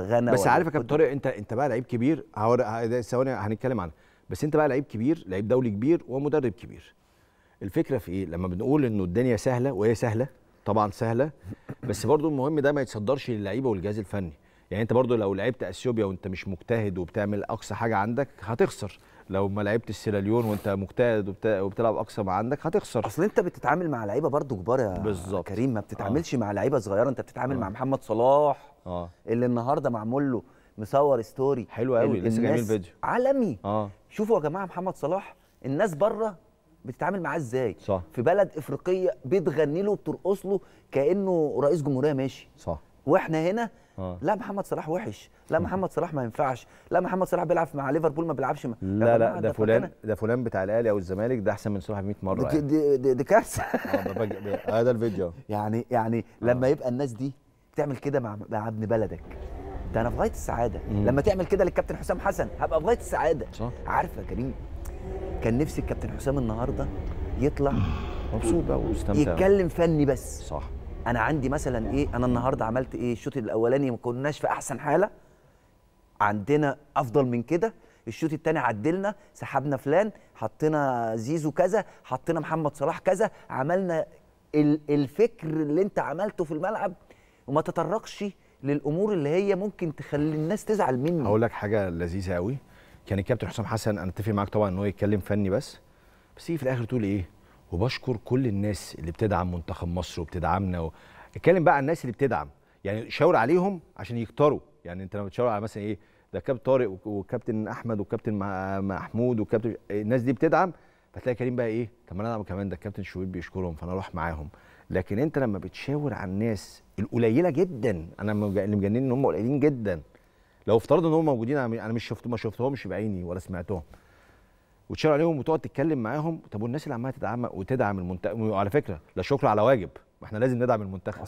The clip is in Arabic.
غنى بس عارف يا كابتن طارق انت انت بقى لعيب كبير ثواني هنتكلم عنها بس انت بقى لعيب كبير لعيب دولي كبير ومدرب كبير الفكره في ايه لما بنقول انه الدنيا سهله وهي سهله طبعا سهله بس برضو المهم ده ما يتصدرش للعيبه والجهاز الفني يعني انت برضو لو لعبت اثيوبيا وانت مش مجتهد وبتعمل اقصى حاجه عندك هتخسر لو ما لعبتش سيراليون وانت مجتهد وبتلعب اقصى ما عندك هتخسر اصل انت بتتعامل مع لعيبه برضو كبار يا بالزبط. كريم ما بتتعاملش آه. مع لعيبه صغيره انت بتتعامل آه. مع محمد صلاح آه. اللي النهارده معمول له مصور ستوري حلو قوي لسه جايبين فيديو عالمي آه. شوفوا يا جماعه محمد صلاح الناس بره بتتعامل معاه ازاي صح. في بلد افريقيه بتغني له وبترقص له كانه رئيس جمهوريه ماشي صح واحنا هنا آه. لا محمد صلاح وحش لا محمد صلاح ما ينفعش لا محمد صلاح بيلعب مع ليفربول ما بيلعبش لا لا ده فلان ده فلان بتاع الاهلي او الزمالك ده احسن من صلاح ب 100 مره دي, يعني. دي, دي, دي كارثه هذا آه، آه، الفيديو يعني يعني آه. لما يبقى الناس دي بتعمل كده مع مع ابن بلدك ده انا في غايه السعاده مم. لما تعمل كده للكابتن حسام حسن هبقى في غايه السعاده صح. عارف يا كريم كان نفسي الكابتن حسام النهارده يطلع مبسوط بقى ويستمتع يتكلم فني بس صح انا عندي مثلا ايه انا النهارده عملت ايه الشوط الاولاني ما كناش في احسن حاله عندنا افضل من كده الشوط الثاني عدلنا سحبنا فلان حطينا زيزو كذا حطينا محمد صلاح كذا عملنا الفكر اللي انت عملته في الملعب وما تطرقش للامور اللي هي ممكن تخلي الناس تزعل مني اقول لك حاجه لذيذه قوي كان الكابتن حسام حسن انا اتفق معاك طبعا ان هو يتكلم فني بس بس في الاخر تقول ايه وبشكر كل الناس اللي بتدعم منتخب مصر وبتدعمنا و... اتكلم بقى عن الناس اللي بتدعم يعني شاور عليهم عشان يكتروا يعني انت لما بتشاور على مثلا ايه ده كابتن طارق وكابتن احمد وكابتن محمود وكابتن الناس دي بتدعم فتلاقي كريم بقى ايه طب انا ادعم كمان ده الكابتن شويب بيشكرهم فانا اروح معاهم لكن انت لما بتشاور على الناس القليله جدا انا اللي مجنني ان هم قليلين جدا لو افترض ان هم موجودين انا مش شفت ما شفتهمش بعيني ولا سمعتهم وتشير عليهم وتقعد تتكلم معاهم طب والناس اللي عماله تدعم وتدعم المنتخب وعلى فكره لا شكر على واجب ما احنا لازم ندعم المنتخب